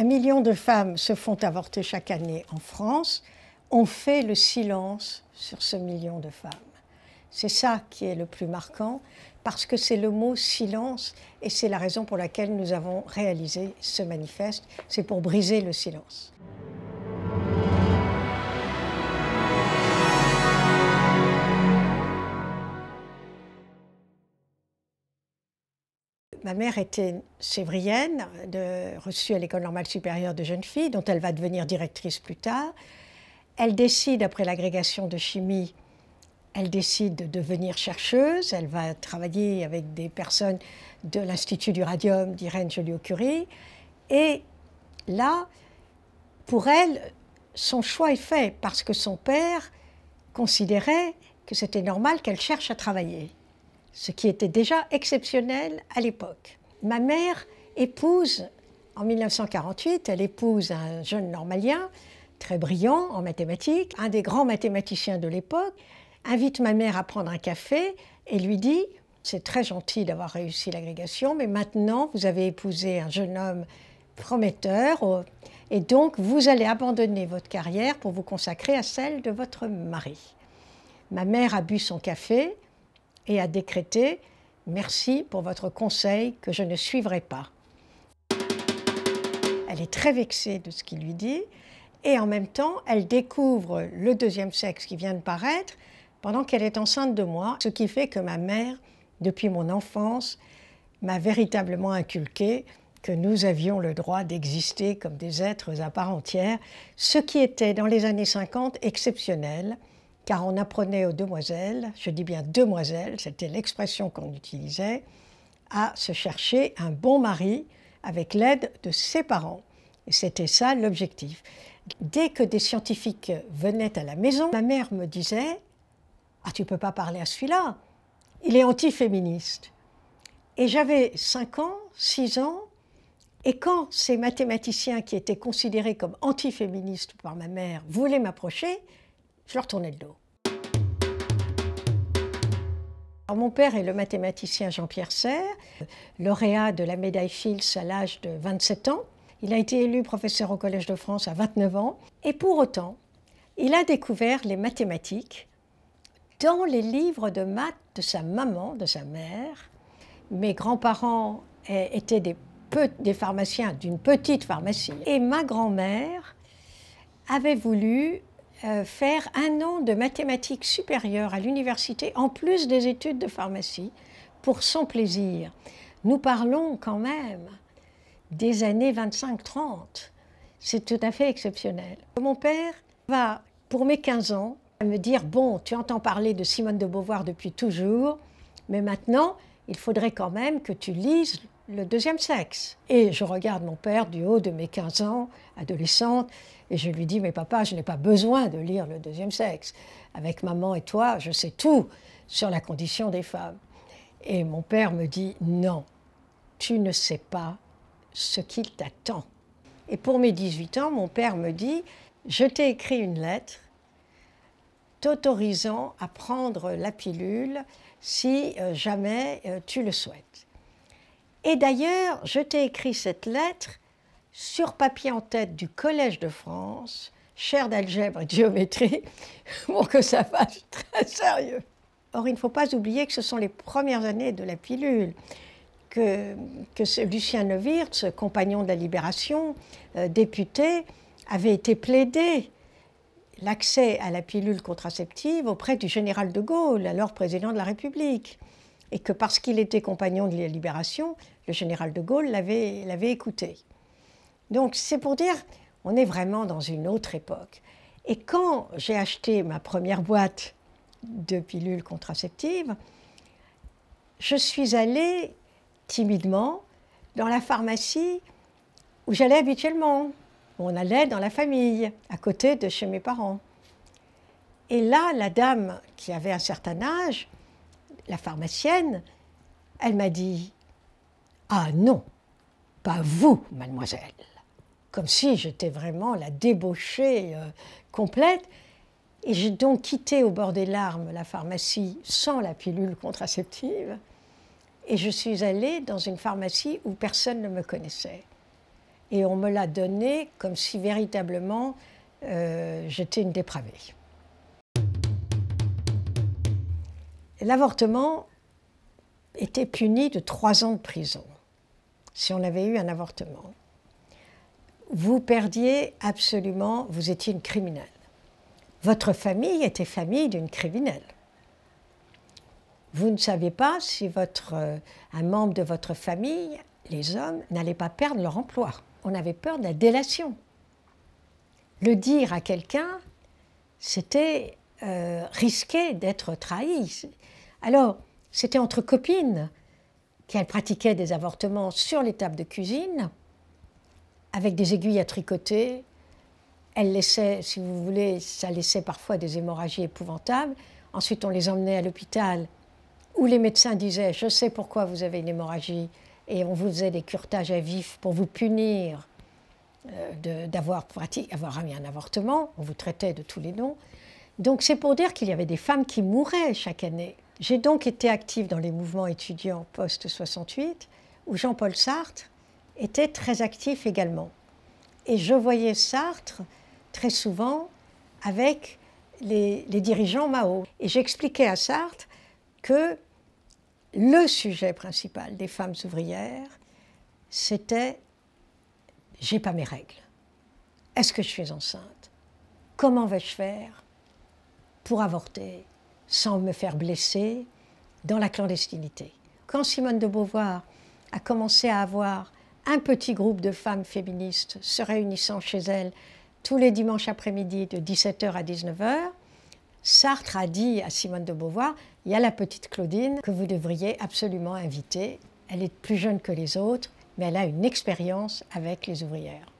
Un million de femmes se font avorter chaque année en France. On fait le silence sur ce million de femmes. C'est ça qui est le plus marquant, parce que c'est le mot silence, et c'est la raison pour laquelle nous avons réalisé ce manifeste, c'est pour briser le silence. Ma mère était sévrienne, reçue à l'école normale supérieure de jeunes filles, dont elle va devenir directrice plus tard. Elle décide, après l'agrégation de chimie, elle décide de devenir chercheuse. Elle va travailler avec des personnes de l'Institut du Radium d'Irène Joliot-Curie. Et là, pour elle, son choix est fait parce que son père considérait que c'était normal qu'elle cherche à travailler ce qui était déjà exceptionnel à l'époque. Ma mère épouse, en 1948, elle épouse un jeune normalien, très brillant en mathématiques, un des grands mathématiciens de l'époque, invite ma mère à prendre un café et lui dit C'est très gentil d'avoir réussi l'agrégation, mais maintenant vous avez épousé un jeune homme prometteur oh, et donc vous allez abandonner votre carrière pour vous consacrer à celle de votre mari. Ma mère a bu son café, et a décrété Merci pour votre conseil que je ne suivrai pas. Elle est très vexée de ce qu'il lui dit et en même temps, elle découvre le deuxième sexe qui vient de paraître pendant qu'elle est enceinte de moi, ce qui fait que ma mère, depuis mon enfance, m'a véritablement inculqué que nous avions le droit d'exister comme des êtres à part entière, ce qui était dans les années 50 exceptionnel car on apprenait aux demoiselles, je dis bien demoiselles, c'était l'expression qu'on utilisait, à se chercher un bon mari avec l'aide de ses parents. Et c'était ça l'objectif. Dès que des scientifiques venaient à la maison, ma mère me disait Ah, tu peux pas parler à celui-là, il est antiféministe. Et j'avais 5 ans, 6 ans, et quand ces mathématiciens qui étaient considérés comme antiféministes par ma mère voulaient m'approcher, je leur tournais le dos. Ah, mon père est le mathématicien Jean-Pierre Serre, lauréat de la médaille Fields à l'âge de 27 ans. Il a été élu professeur au Collège de France à 29 ans. Et pour autant, il a découvert les mathématiques dans les livres de maths de sa maman, de sa mère. Mes grands-parents étaient des pharmaciens d'une petite pharmacie. Et ma grand-mère avait voulu euh, faire un an de mathématiques supérieures à l'université en plus des études de pharmacie pour son plaisir. Nous parlons quand même des années 25-30. C'est tout à fait exceptionnel. Mon père va, pour mes 15 ans, me dire, bon, tu entends parler de Simone de Beauvoir depuis toujours, mais maintenant, il faudrait quand même que tu lises le deuxième sexe. Et je regarde mon père du haut de mes 15 ans, adolescente, et je lui dis, mais papa, je n'ai pas besoin de lire le deuxième sexe. Avec maman et toi, je sais tout sur la condition des femmes. Et mon père me dit, non, tu ne sais pas ce qu'il t'attend. Et pour mes 18 ans, mon père me dit, je t'ai écrit une lettre t'autorisant à prendre la pilule si euh, jamais euh, tu le souhaites. Et d'ailleurs, je t'ai écrit cette lettre sur papier en tête du Collège de France, chaire d'algèbre et de géométrie, pour que ça fasse très sérieux. Or, il ne faut pas oublier que ce sont les premières années de la pilule, que, Lucien Neuwirth, compagnon de la Libération, euh, député, avait été plaidé l'accès à la pilule contraceptive auprès du général de Gaulle, alors président de la République et que parce qu'il était compagnon de la Libération, le général de Gaulle l'avait écouté. Donc c'est pour dire, on est vraiment dans une autre époque. Et quand j'ai acheté ma première boîte de pilules contraceptives, je suis allée timidement dans la pharmacie où j'allais habituellement, où on allait dans la famille, à côté de chez mes parents. Et là, la dame qui avait un certain âge la pharmacienne, elle m'a dit Ah non, pas vous, mademoiselle. Comme si j'étais vraiment la débauchée euh, complète. Et j'ai donc quitté au bord des larmes la pharmacie sans la pilule contraceptive. Et je suis allée dans une pharmacie où personne ne me connaissait. Et on me l'a donnée comme si véritablement euh, j'étais une dépravée. L'avortement était puni de trois ans de prison si on avait eu un avortement. Vous perdiez absolument, vous étiez une criminelle. Votre famille était famille d'une criminelle. Vous ne saviez pas si votre, euh, un membre de votre famille, les hommes, n'allait pas perdre leur emploi. On avait peur de la délation. Le dire à quelqu'un, c'était euh, risquait d'être trahie. Alors, c'était entre copines qu'elle pratiquait des avortements sur les tables de cuisine, avec des aiguilles à tricoter. Elle laissait, si vous voulez, ça laissait parfois des hémorragies épouvantables. Ensuite, on les emmenait à l'hôpital où les médecins disaient Je sais pourquoi vous avez une hémorragie, et on vous faisait des curetages à vif pour vous punir euh, d'avoir avoir, avoir un avortement. On vous traitait de tous les noms. Donc c'est pour dire qu'il y avait des femmes qui mouraient chaque année. J'ai donc été active dans les mouvements étudiants post-68, où Jean-Paul Sartre était très actif également. Et je voyais Sartre très souvent avec les, dirigeants Mao. Et j'expliquais à Sartre que le sujet principal des femmes ouvrières, c'était j'ai pas mes règles. Est-ce que je suis enceinte Comment vais-je faire pour avorter, sans me faire blesser, dans la clandestinité. Quand Simone de Beauvoir a commencé à avoir un petit groupe de femmes féministes se réunissant chez elle tous les dimanches après-midi de 17h à 19h, Sartre a dit à Simone de Beauvoir, il y a la petite Claudine que vous devriez absolument inviter. Elle est plus jeune que les autres, mais elle a une expérience avec les ouvrières.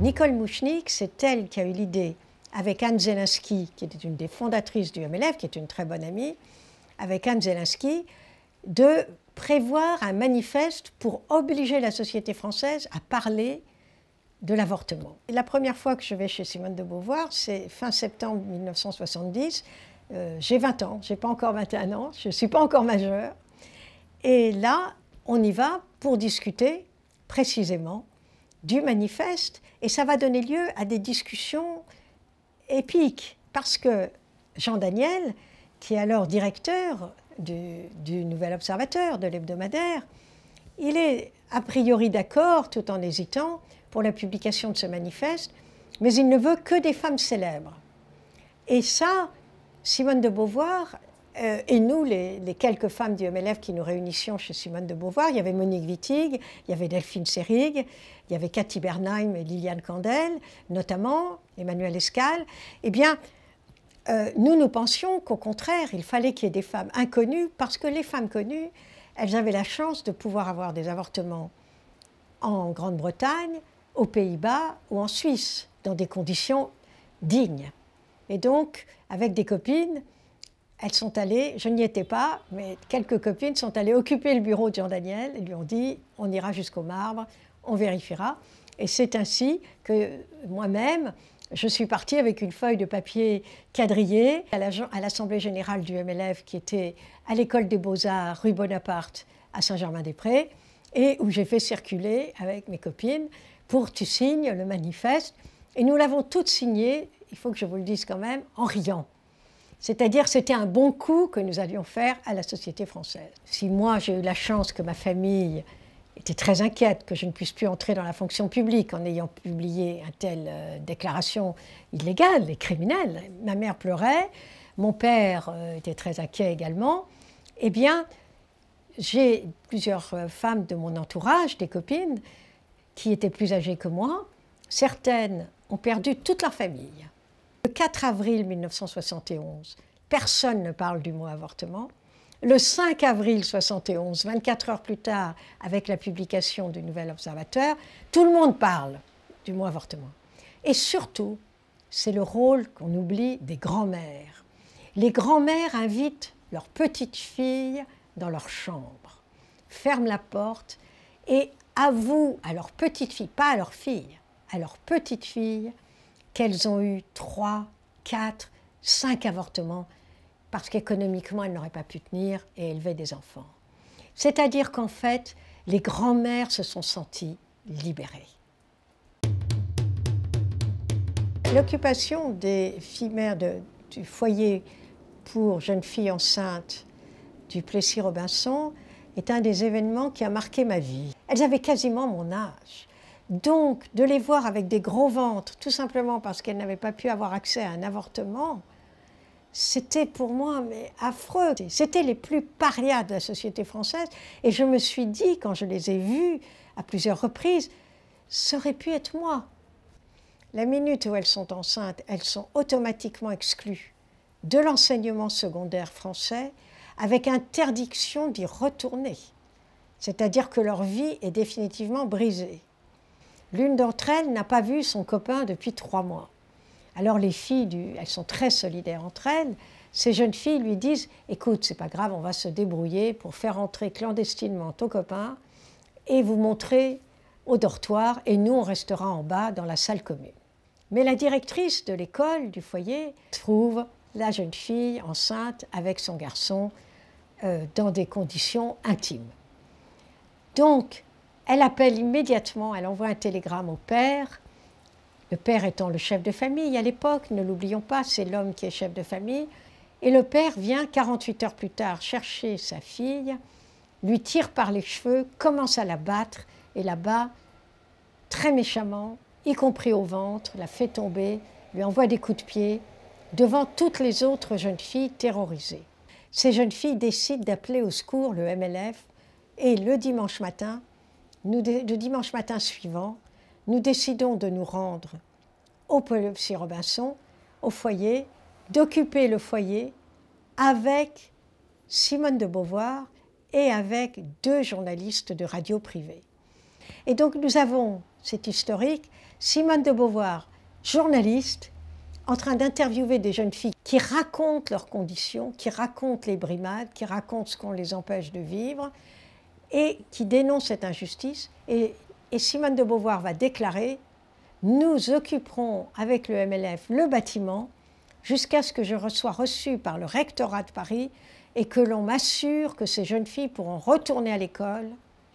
Nicole Mouchnik, c'est elle qui a eu l'idée avec Anne Zelensky, qui était une des fondatrices du MLF, qui est une très bonne amie, avec Anne de prévoir un manifeste pour obliger la société française à parler de l'avortement. La première fois que je vais chez Simone de Beauvoir, c'est fin septembre 1970. Euh, j'ai 20 ans, j'ai pas encore 21 ans, je ne suis pas encore majeure. Et là, on y va pour discuter précisément du manifeste et ça va donner lieu à des discussions épique, parce que Jean Daniel, qui est alors directeur du, Nouvel Observateur, de l'hebdomadaire, il est a priori d'accord, tout en hésitant, pour la publication de ce manifeste, mais il ne veut que des femmes célèbres. Et ça, Simone de Beauvoir euh, et nous, les, quelques femmes du MLF qui nous réunissions chez Simone de Beauvoir, il y avait Monique Wittig, il y avait Delphine Serig, il y avait Cathy Bernheim et Liliane Candel, notamment Emmanuel Escal. Eh bien, euh, nous, nous pensions qu'au contraire, il fallait qu'il y ait des femmes inconnues, parce que les femmes connues, elles avaient la chance de pouvoir avoir des avortements en Grande-Bretagne, aux Pays-Bas ou en Suisse, dans des conditions dignes. Et donc, avec des copines, elles sont allées, je n'y étais pas, mais quelques copines sont allées occuper le bureau de Jean Daniel et lui ont dit on ira jusqu'au marbre, on vérifiera. Et c'est ainsi que moi-même, je suis partie avec une feuille de papier quadrillée à l'Assemblée générale du MLF qui était à l'école des beaux-arts rue Bonaparte à Saint-Germain-des-Prés et où j'ai fait circuler avec mes copines pour tu signes le manifeste. Et nous l'avons toutes signé, il faut que je vous le dise quand même, en riant. C'est-à-dire c'était un bon coup que nous allions faire à la société française. Si moi j'ai eu la chance que ma famille était très inquiète que je ne puisse plus entrer dans la fonction publique en ayant publié une telle euh, déclaration illégale et criminelle, ma mère pleurait, mon père euh, était très inquiet également, eh bien j'ai plusieurs euh, femmes de mon entourage, des copines, qui étaient plus âgées que moi, certaines ont perdu toute leur famille. Le 4 avril 1971, personne ne parle du mot avortement. Le 5 avril 1971, 24 heures plus tard, avec la publication du Nouvel Observateur, tout le monde parle du mot avortement. Et surtout, c'est le rôle qu'on oublie des grands-mères. Les grands-mères invitent leurs petites filles dans leur chambre, ferment la porte et avouent à leurs petites filles, pas à leurs filles, à leurs petites filles, qu'elles ont eu trois, quatre, cinq avortements parce qu'économiquement, elles n'auraient pas pu tenir et élever des enfants. C'est-à-dire qu'en fait, les grands-mères se sont senties libérées. L'occupation des filles mères du foyer pour jeunes filles enceintes du Plessis-Robinson est un des événements qui a marqué ma vie. Elles avaient quasiment mon âge. Donc, de les voir avec des gros ventres, tout simplement parce qu'elles n'avaient pas pu avoir accès à un avortement, c'était pour moi affreux. C'était les plus parias de la société française. Et je me suis dit, quand je les ai vues à plusieurs reprises, ça aurait pu être moi. La minute où elles sont enceintes, elles sont automatiquement exclues de l'enseignement secondaire français avec interdiction d'y retourner. C'est-à-dire que leur vie est définitivement brisée. L'une d'entre elles n'a pas vu son copain depuis trois mois. Alors les filles, elles sont très solidaires entre elles, ces jeunes filles lui disent Écoute, c'est pas grave, on va se débrouiller pour faire entrer clandestinement ton copain et vous montrer au dortoir, et nous on restera en bas dans la salle commune. Mais la directrice de l'école, du foyer, trouve la jeune fille enceinte avec son garçon euh, dans des conditions intimes. Donc, elle appelle immédiatement, elle envoie un télégramme au père, le père étant le chef de famille à l'époque, ne l'oublions pas, c'est l'homme qui est chef de famille, et le père vient 48 heures plus tard chercher sa fille, lui tire par les cheveux, commence à la battre, et la bat très méchamment, y compris au ventre, la fait tomber, lui envoie des coups de pied, devant toutes les autres jeunes filles terrorisées. Ces jeunes filles décident d'appeler au secours le MLF et le dimanche matin, le dimanche matin suivant, nous décidons de nous rendre au Psy Robinson, au foyer, d'occuper le foyer avec Simone de Beauvoir et avec deux journalistes de radio privée. Et donc nous avons, c'est historique, Simone de Beauvoir, journaliste, en train d'interviewer des jeunes filles qui racontent leurs conditions, qui racontent les brimades, qui racontent ce qu'on les empêche de vivre, et qui dénonce cette injustice. Et, Simone de Beauvoir va déclarer Nous occuperons avec le MLF le bâtiment jusqu'à ce que je sois reçu par le rectorat de Paris et que l'on m'assure que ces jeunes filles pourront retourner à l'école.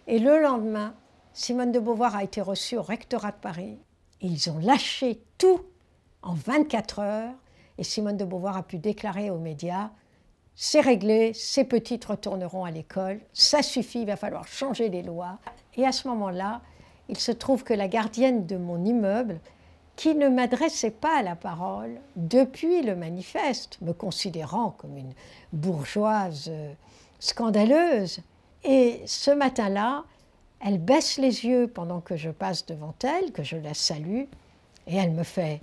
Et le lendemain, Simone de Beauvoir a été reçue au rectorat de Paris. ils ont lâché tout en 24 heures. Et Simone de Beauvoir a pu déclarer aux médias c'est réglé, ces petites retourneront à l'école, ça suffit, il va falloir changer les lois. Et à ce moment-là, il se trouve que la gardienne de mon immeuble, qui ne m'adressait pas la parole depuis le manifeste, me considérant comme une bourgeoise euh, scandaleuse, et ce matin-là, elle baisse les yeux pendant que je passe devant elle, que je la salue, et elle me fait ⁇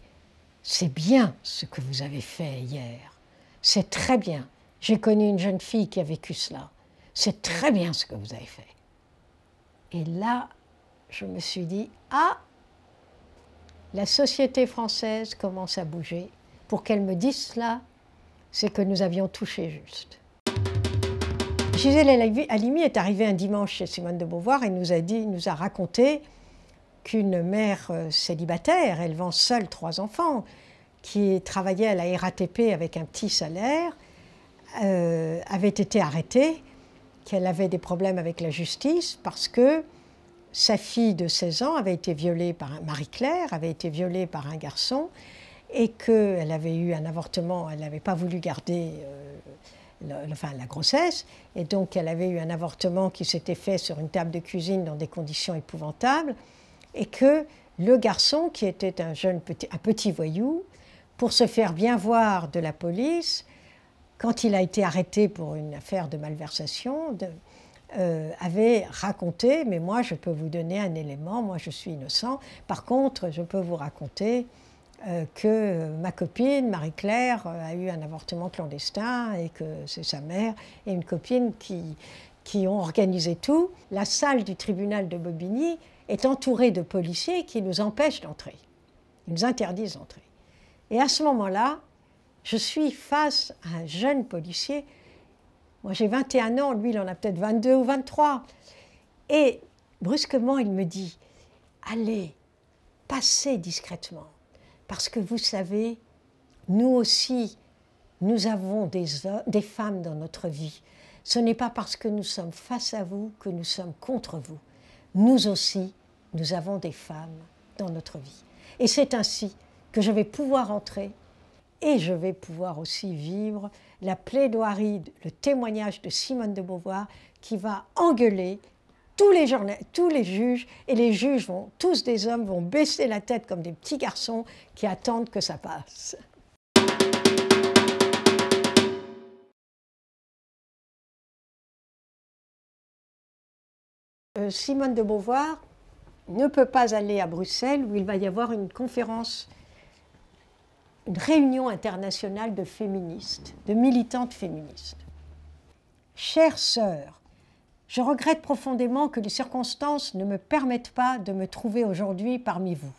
C'est bien ce que vous avez fait hier, c'est très bien, j'ai connu une jeune fille qui a vécu cela. C'est très bien ce que vous avez fait. Et là, je me suis dit, ah, la société française commence à bouger. Pour qu'elle me dise cela, c'est que nous avions touché juste. Gisèle Halimi est arrivée un dimanche chez Simone de Beauvoir et nous a, dit, nous a raconté qu'une mère euh, célibataire, élevant seule trois enfants, qui travaillait à la RATP avec un petit salaire, euh, avait été arrêtée, qu'elle avait des problèmes avec la justice parce que sa fille de 16 ans avait été violée par un Marie-Claire, avait été violée par un garçon et qu'elle avait eu un avortement, elle n'avait pas voulu garder euh, enfin, la grossesse, et donc elle avait eu un avortement qui s'était fait sur une table de cuisine dans des conditions épouvantables, et que le garçon, qui était un jeune un petit voyou, pour se faire bien voir de la police, quand il a été arrêté pour une affaire de malversation, de, euh, avait raconté, mais moi je peux vous donner un élément, moi je suis innocent. Par contre, je peux vous raconter euh, que euh, ma copine, Marie-Claire, a eu un avortement clandestin et que c'est sa mère et une copine qui, qui ont organisé tout. La salle du tribunal de Bobigny est entourée de policiers qui nous empêchent d'entrer. Ils nous interdisent d'entrer. Et à ce moment-là, je suis face à un jeune policier. Moi, j'ai 21 ans, lui, il en a peut-être 22 ou 23. Et brusquement, il me dit Allez, passez discrètement. Parce que vous savez, nous aussi, nous avons des, des femmes dans notre vie. Ce n'est pas parce que nous sommes face à vous que nous sommes contre vous. Nous aussi, nous avons des femmes dans notre vie. Et c'est ainsi que je vais pouvoir entrer et je vais pouvoir aussi vivre la plaidoirie, le témoignage de Simone de Beauvoir qui va engueuler tous les, tous les juges, et les juges vont, tous des hommes, vont baisser la tête comme des petits garçons qui attendent que ça passe. Euh, Simone de Beauvoir ne peut pas aller à Bruxelles où il va y avoir une conférence une réunion internationale de féministes, de militantes féministes. Chères sœurs, je regrette profondément que les circonstances ne me permettent pas de me trouver aujourd'hui parmi vous.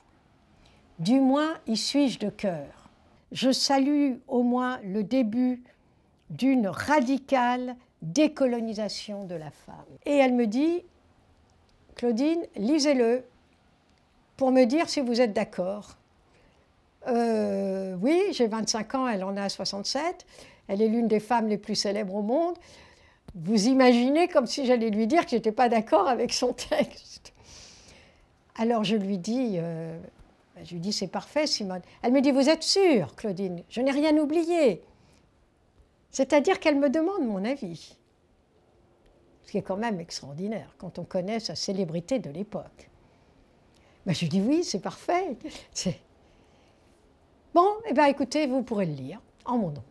Du moins, y suis-je de cœur. Je salue au moins le début d'une radicale décolonisation de la femme. Et elle me dit, Claudine, lisez-le pour me dire si vous êtes d'accord euh, oui, j'ai 25 ans, elle en a 67. Elle est l'une des femmes les plus célèbres au monde. Vous imaginez comme si j'allais lui dire que j'étais pas d'accord avec son texte. Alors je lui dis, euh, bah, je dis c'est parfait Simone. Elle me dit vous êtes sûre Claudine, je n'ai rien oublié. C'est-à-dire qu'elle me demande mon avis. Ce qui est quand même extraordinaire quand on connaît sa célébrité de l'époque. Bah, je lui dis oui, c'est parfait. Bon, et eh bien écoutez, vous pourrez le lire en mon nom.